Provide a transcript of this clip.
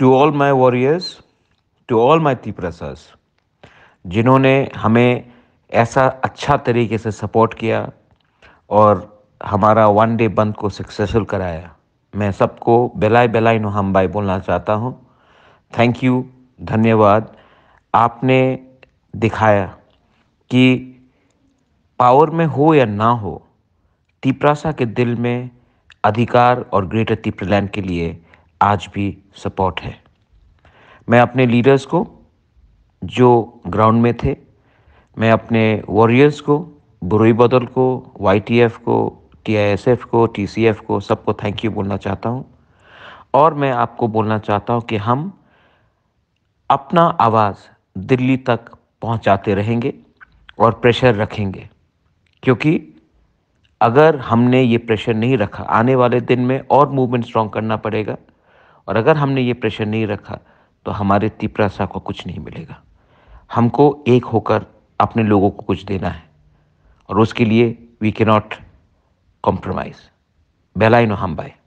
to all my warriors to all my तीप्रसर्स जिन्होंने हमें ऐसा अच्छा तरीके से सपोर्ट किया और हमारा वन डे बंद को सक्सेसफुल कराया मैं सबको बेलाई बेलाई नो हम बाई बोलना चाहता हूँ थैंक यू धन्यवाद आपने दिखाया कि पावर में हो या ना हो तिपरासा के दिल में अधिकार और ग्रेटर तिपरलैंड के लिए आज भी सपोर्ट है मैं अपने लीडर्स को जो ग्राउंड में थे मैं अपने वॉरियर्स को बुरई बदल को वाई को टी को टी को सबको थैंक यू बोलना चाहता हूँ और मैं आपको बोलना चाहता हूँ कि हम अपना आवाज़ दिल्ली तक पहुँचाते रहेंगे और प्रेशर रखेंगे क्योंकि अगर हमने ये प्रेशर नहीं रखा आने वाले दिन में और मूवमेंट स्ट्रॉन्ग करना पड़ेगा और अगर हमने ये प्रेशर नहीं रखा तो हमारे तिपरासा को कुछ नहीं मिलेगा हमको एक होकर अपने लोगों को कुछ देना है और उसके लिए वी के नॉट कॉम्प्रोमाइज़ बेलाइनो हम बाय